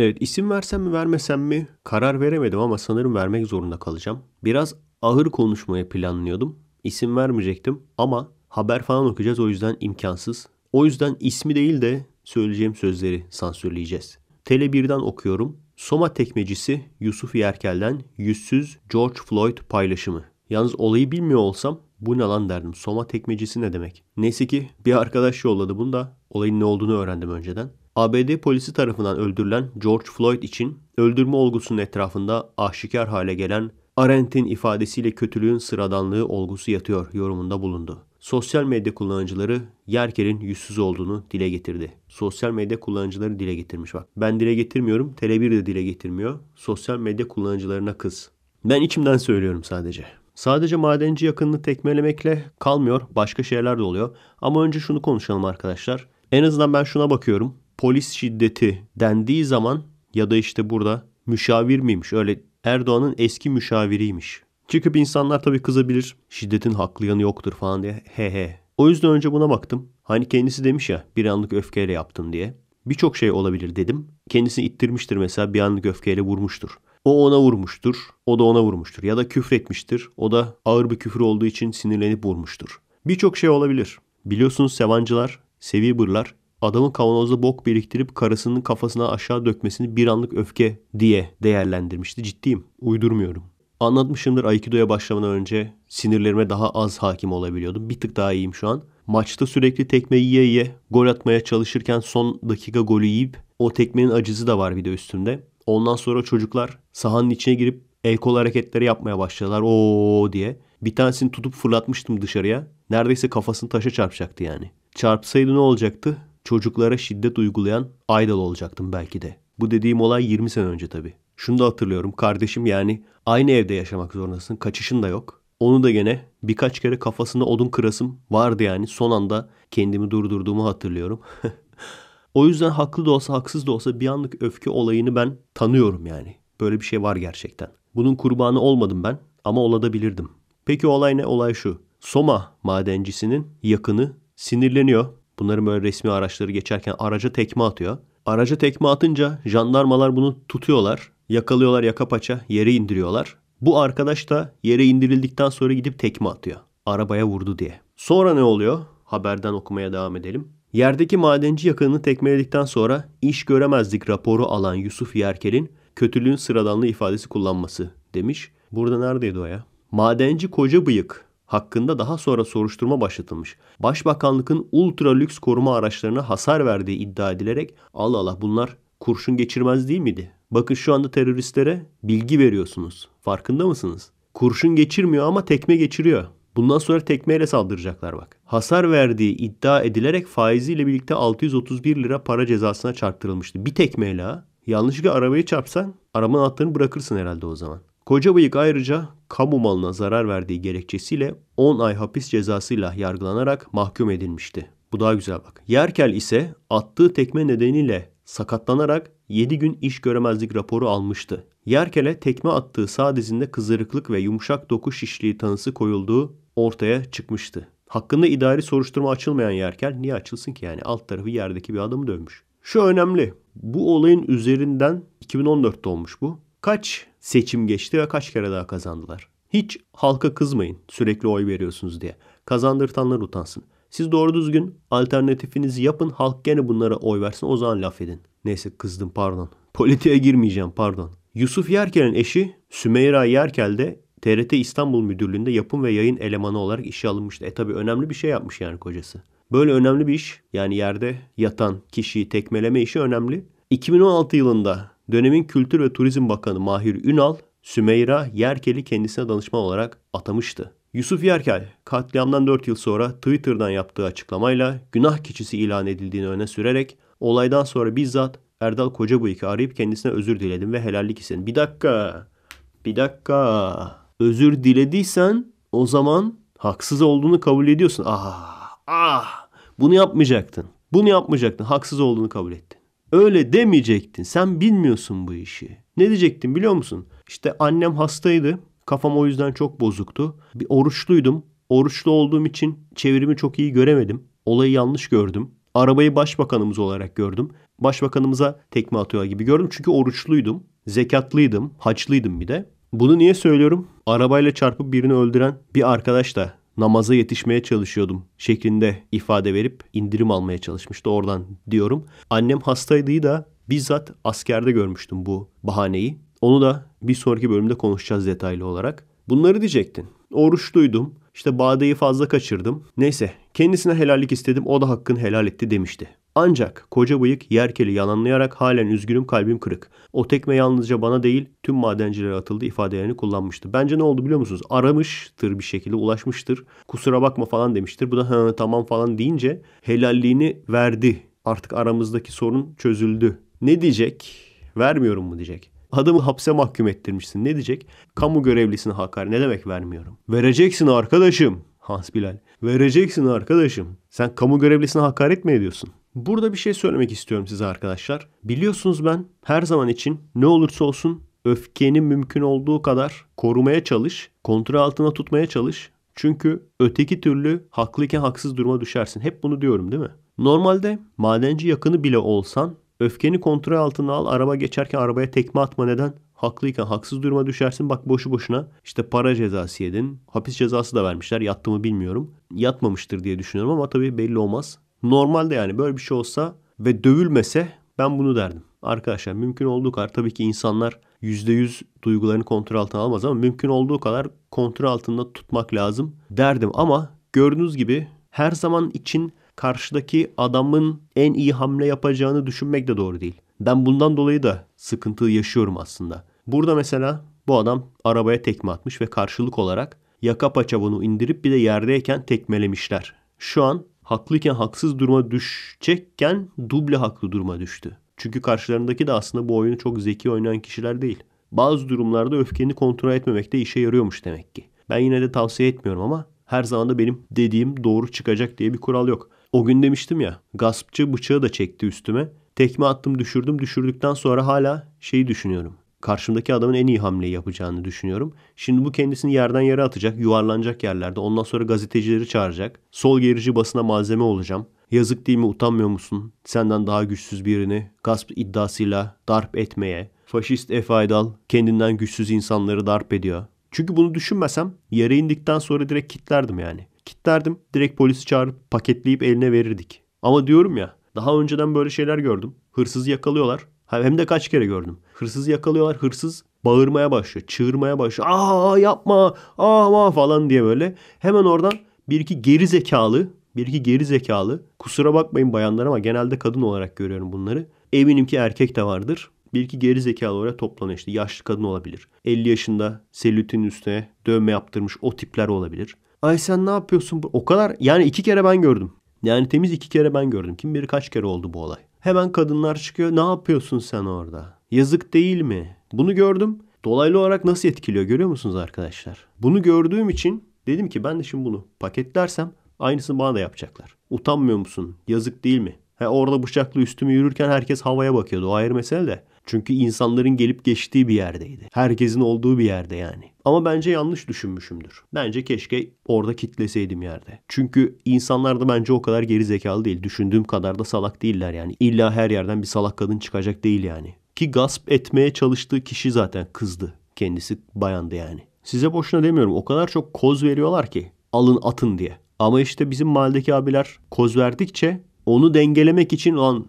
Evet isim versem mi vermesem mi karar veremedim ama sanırım vermek zorunda kalacağım. Biraz ahır konuşmaya planlıyordum. İsim vermeyecektim ama haber falan okuyacağız o yüzden imkansız. O yüzden ismi değil de söyleyeceğim sözleri sansürleyeceğiz. Tele1'den okuyorum. Soma tekmecisi Yusuf Yerkel'den yüzsüz George Floyd paylaşımı. Yalnız olayı bilmiyor olsam bu ne lan derdim. Soma tekmecisi ne demek? Neyse ki bir arkadaş yolladı bunu da olayın ne olduğunu öğrendim önceden. ABD polisi tarafından öldürülen George Floyd için öldürme olgusunun etrafında aşikar hale gelen Arendt'in ifadesiyle kötülüğün sıradanlığı olgusu yatıyor yorumunda bulundu. Sosyal medya kullanıcıları Yerkel'in yüzsüz olduğunu dile getirdi. Sosyal medya kullanıcıları dile getirmiş bak. Ben dile getirmiyorum, Tele1 de dile getirmiyor. Sosyal medya kullanıcılarına kız. Ben içimden söylüyorum sadece. Sadece madenci yakınını tekmelemekle kalmıyor. Başka şeyler de oluyor. Ama önce şunu konuşalım arkadaşlar. En azından ben şuna bakıyorum polis şiddeti dendiği zaman ya da işte burada müşavir miymiş öyle Erdoğan'ın eski müşaviriymiş. Çıkıp insanlar tabii kızabilir. Şiddetin haklı yanı yoktur falan diye. He he. O yüzden önce buna baktım. Hani kendisi demiş ya bir anlık öfkeyle yaptım diye. Birçok şey olabilir dedim. Kendisini ittirmiştir mesela bir anlık öfkeyle vurmuştur. O ona vurmuştur, o da ona vurmuştur. Ya da küfretmiştir, o da ağır bir küfür olduğu için sinirlenip vurmuştur. Birçok şey olabilir. Biliyorsunuz Sevancılar, Seviber'lar adamın kavanozda bok biriktirip karısının kafasına aşağı dökmesini bir anlık öfke diye değerlendirmişti. Ciddiyim. Uydurmuyorum. Anlatmışımdır Aikido'ya başlamadan önce sinirlerime daha az hakim olabiliyordum. Bir tık daha iyiyim şu an. Maçta sürekli tekme yiye yiye gol atmaya çalışırken son dakika golü yiyip o tekmenin acısı da var bir de üstümde. Ondan sonra çocuklar sahanın içine girip el kol hareketleri yapmaya başladılar. Oo diye. Bir tanesini tutup fırlatmıştım dışarıya. Neredeyse kafasını taşa çarpacaktı yani. Çarpsaydı ne olacaktı? çocuklara şiddet uygulayan idol olacaktım belki de. Bu dediğim olay 20 sene önce tabii. Şunu da hatırlıyorum kardeşim yani aynı evde yaşamak zorundasın. Kaçışın da yok. Onu da gene birkaç kere kafasına odun kırasım vardı yani. Son anda kendimi durdurduğumu hatırlıyorum. o yüzden haklı da olsa haksız da olsa bir anlık öfke olayını ben tanıyorum yani. Böyle bir şey var gerçekten. Bunun kurbanı olmadım ben ama olabilirdim. Peki olay ne? Olay şu. Soma madencisinin yakını sinirleniyor. Bunların böyle resmi araçları geçerken araca tekme atıyor. Araca tekme atınca jandarmalar bunu tutuyorlar. Yakalıyorlar yaka paça yere indiriyorlar. Bu arkadaş da yere indirildikten sonra gidip tekme atıyor. Arabaya vurdu diye. Sonra ne oluyor? Haberden okumaya devam edelim. Yerdeki madenci yakınını tekmeledikten sonra iş göremezlik raporu alan Yusuf Yerkel'in kötülüğün sıradanlığı ifadesi kullanması demiş. Burada neredeydi o ya? Madenci koca bıyık hakkında daha sonra soruşturma başlatılmış. Başbakanlıkın ultra lüks koruma araçlarına hasar verdiği iddia edilerek Allah Allah bunlar kurşun geçirmez değil miydi? Bakın şu anda teröristlere bilgi veriyorsunuz. Farkında mısınız? Kurşun geçirmiyor ama tekme geçiriyor. Bundan sonra tekmeyle saldıracaklar bak. Hasar verdiği iddia edilerek faiziyle birlikte 631 lira para cezasına çarptırılmıştı. Bir tekmeyle ha. Yanlışlıkla arabayı çarpsan arabanın anahtarını bırakırsın herhalde o zaman. Koca bıyık ayrıca kamu malına zarar verdiği gerekçesiyle 10 ay hapis cezasıyla yargılanarak mahkum edilmişti. Bu daha güzel bak. Yerkel ise attığı tekme nedeniyle sakatlanarak 7 gün iş göremezlik raporu almıştı. Yerkel'e tekme attığı sağ dizinde kızarıklık ve yumuşak doku şişliği tanısı koyulduğu ortaya çıkmıştı. Hakkında idari soruşturma açılmayan Yerkel niye açılsın ki yani alt tarafı yerdeki bir adamı dövmüş. Şu önemli. Bu olayın üzerinden 2014'te olmuş bu. Kaç seçim geçti ve kaç kere daha kazandılar. Hiç halka kızmayın sürekli oy veriyorsunuz diye. Kazandırtanlar utansın. Siz doğru düzgün alternatifinizi yapın halk gene bunlara oy versin o zaman laf edin. Neyse kızdım pardon. Politiğe girmeyeceğim pardon. Yusuf Yerkel'in eşi Sümeyra Yerkel de TRT İstanbul Müdürlüğü'nde yapım ve yayın elemanı olarak işe alınmıştı. E tabi önemli bir şey yapmış yani kocası. Böyle önemli bir iş yani yerde yatan kişiyi tekmeleme işi önemli. 2016 yılında dönemin Kültür ve Turizm Bakanı Mahir Ünal, Sümeyra Yerkel'i kendisine danışma olarak atamıştı. Yusuf Yerkel, katliamdan 4 yıl sonra Twitter'dan yaptığı açıklamayla günah keçisi ilan edildiğini öne sürerek olaydan sonra bizzat Erdal Kocabıyık'ı arayıp kendisine özür diledim ve helallik istedim. Bir dakika, bir dakika. Özür dilediysen o zaman haksız olduğunu kabul ediyorsun. Ah, ah. Bunu yapmayacaktın. Bunu yapmayacaktın. Haksız olduğunu kabul ettin. Öyle demeyecektin. Sen bilmiyorsun bu işi. Ne diyecektin biliyor musun? İşte annem hastaydı. Kafam o yüzden çok bozuktu. Bir oruçluydum. Oruçlu olduğum için çevirimi çok iyi göremedim. Olayı yanlış gördüm. Arabayı başbakanımız olarak gördüm. Başbakanımıza tekme atıyor gibi gördüm. Çünkü oruçluydum. Zekatlıydım. Haçlıydım bir de. Bunu niye söylüyorum? Arabayla çarpıp birini öldüren bir arkadaş da namaza yetişmeye çalışıyordum şeklinde ifade verip indirim almaya çalışmıştı oradan diyorum. Annem hastaydı da bizzat askerde görmüştüm bu bahaneyi. Onu da bir sonraki bölümde konuşacağız detaylı olarak. Bunları diyecektin. Oruçluydum. İşte badeyi fazla kaçırdım. Neyse kendisine helallik istedim o da hakkını helal etti demişti. Ancak koca bıyık yerkeli yalanlayarak halen üzgünüm kalbim kırık. O tekme yalnızca bana değil tüm madencilere atıldı ifadelerini kullanmıştı. Bence ne oldu biliyor musunuz? Aramıştır bir şekilde ulaşmıştır. Kusura bakma falan demiştir. Bu da tamam falan deyince helalliğini verdi. Artık aramızdaki sorun çözüldü. Ne diyecek? Vermiyorum mu diyecek. Adamı hapse mahkum ettirmişsin. Ne diyecek? Kamu görevlisine hakar. Ne demek vermiyorum? Vereceksin arkadaşım. Hans Bilal. Vereceksin arkadaşım. Sen kamu görevlisine hakaret mi ediyorsun? Burada bir şey söylemek istiyorum size arkadaşlar. Biliyorsunuz ben her zaman için ne olursa olsun öfkeni mümkün olduğu kadar korumaya çalış, kontrol altına tutmaya çalış. Çünkü öteki türlü haklıyken haksız duruma düşersin. Hep bunu diyorum değil mi? Normalde madenci yakını bile olsan öfkeni kontrol altına al. Araba geçerken arabaya tekme atma neden? Haklıyken haksız duruma düşersin. Bak boşu boşuna işte para cezası yedin. Hapis cezası da vermişler. Yattı mı bilmiyorum. Yatmamıştır diye düşünüyorum ama tabii belli olmaz. Normalde yani böyle bir şey olsa ve dövülmese ben bunu derdim. Arkadaşlar mümkün olduğu kadar tabii ki insanlar %100 duygularını kontrol altına almaz ama mümkün olduğu kadar kontrol altında tutmak lazım derdim. Ama gördüğünüz gibi her zaman için karşıdaki adamın en iyi hamle yapacağını düşünmek de doğru değil. Ben bundan dolayı da sıkıntı yaşıyorum aslında. Burada mesela bu adam arabaya tekme atmış ve karşılık olarak yaka paça bunu indirip bir de yerdeyken tekmelemişler. Şu an haklıyken haksız duruma düşecekken duble haklı duruma düştü. Çünkü karşılarındaki de aslında bu oyunu çok zeki oynayan kişiler değil. Bazı durumlarda öfkeni kontrol etmemekte işe yarıyormuş demek ki. Ben yine de tavsiye etmiyorum ama her zaman da benim dediğim doğru çıkacak diye bir kural yok. O gün demiştim ya gaspçı bıçağı da çekti üstüme. Tekme attım düşürdüm düşürdükten sonra hala şeyi düşünüyorum karşımdaki adamın en iyi hamleyi yapacağını düşünüyorum. Şimdi bu kendisini yerden yere atacak, yuvarlanacak yerlerde. Ondan sonra gazetecileri çağıracak. Sol gerici basına malzeme olacağım. Yazık değil mi utanmıyor musun? Senden daha güçsüz birini gasp iddiasıyla darp etmeye. Faşist Efe Aydal kendinden güçsüz insanları darp ediyor. Çünkü bunu düşünmesem yere indikten sonra direkt kitlerdim yani. Kitlerdim direkt polisi çağırıp paketleyip eline verirdik. Ama diyorum ya daha önceden böyle şeyler gördüm. Hırsızı yakalıyorlar. Hem de kaç kere gördüm. Hırsız yakalıyorlar. Hırsız bağırmaya başlıyor. Çığırmaya başlıyor. Aa yapma. Aa falan diye böyle. Hemen oradan bir iki geri zekalı bir iki geri zekalı. Kusura bakmayın bayanlar ama genelde kadın olarak görüyorum bunları. Eminim ki erkek de vardır. Bir iki geri zekalı oraya toplanıyor işte. Yaşlı kadın olabilir. 50 yaşında selülitin üstüne dövme yaptırmış o tipler olabilir. Ay sen ne yapıyorsun? O kadar yani iki kere ben gördüm. Yani temiz iki kere ben gördüm. Kim bilir kaç kere oldu bu olay. Hemen kadınlar çıkıyor. Ne yapıyorsun sen orada? Yazık değil mi? Bunu gördüm. Dolaylı olarak nasıl etkiliyor görüyor musunuz arkadaşlar? Bunu gördüğüm için dedim ki ben de şimdi bunu paketlersem aynısını bana da yapacaklar. Utanmıyor musun? Yazık değil mi? He, orada bıçaklı üstüme yürürken herkes havaya bakıyordu. O ayrı mesele de. Çünkü insanların gelip geçtiği bir yerdeydi. Herkesin olduğu bir yerde yani. Ama bence yanlış düşünmüşümdür. Bence keşke orada kitleseydim yerde. Çünkü insanlar da bence o kadar geri zekalı değil. Düşündüğüm kadar da salak değiller yani. İlla her yerden bir salak kadın çıkacak değil yani. Ki gasp etmeye çalıştığı kişi zaten kızdı. Kendisi bayandı yani. Size boşuna demiyorum. O kadar çok koz veriyorlar ki. Alın atın diye. Ama işte bizim mahalledeki abiler koz verdikçe onu dengelemek için lan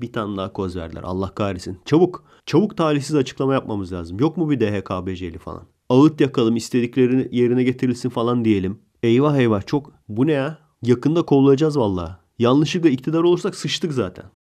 bir tane daha koz verdiler. Allah kahretsin. Çabuk. Çabuk talihsiz açıklama yapmamız lazım. Yok mu bir DHKBC'li falan? Ağıt yakalım istediklerini yerine getirilsin falan diyelim. Eyvah eyvah çok. Bu ne ya? Yakında kovulacağız valla. Yanlışlıkla iktidar olursak sıçtık zaten.